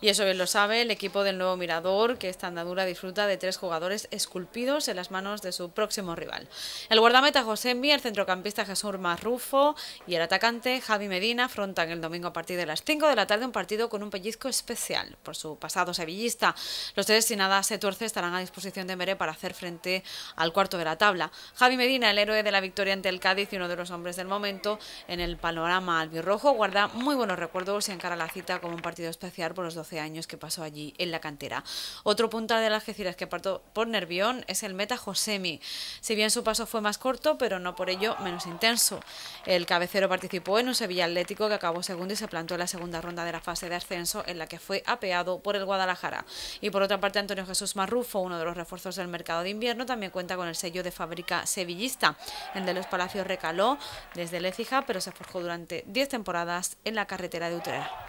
Y eso bien lo sabe el equipo del nuevo Mirador, que esta andadura disfruta de tres jugadores esculpidos en las manos de su próximo rival. El guardameta José Envi, el centrocampista Jesús Marrufo y el atacante Javi Medina afrontan el domingo a partir de las 5 de la tarde un partido con un pellizco especial por su pasado sevillista. Los tres, si nada se tuerce, estarán a disposición de Mere para hacer frente al cuarto de la tabla. Javi Medina, el héroe de la victoria ante el Cádiz y uno de los hombres del momento en el panorama albirrojo, guarda muy buenos recuerdos y encara la cita como un partido especial por los años que pasó allí en la cantera. Otro puntal de las Algeciras que apartó por Nervión es el meta Josemi. Si bien su paso fue más corto, pero no por ello menos intenso. El cabecero participó en un Sevilla Atlético que acabó segundo y se plantó en la segunda ronda de la fase de ascenso en la que fue apeado por el Guadalajara. Y por otra parte, Antonio Jesús Marrufo, uno de los refuerzos del mercado de invierno, también cuenta con el sello de fábrica sevillista. El de los Palacios recaló desde Lecija, pero se forjó durante 10 temporadas en la carretera de Utrera.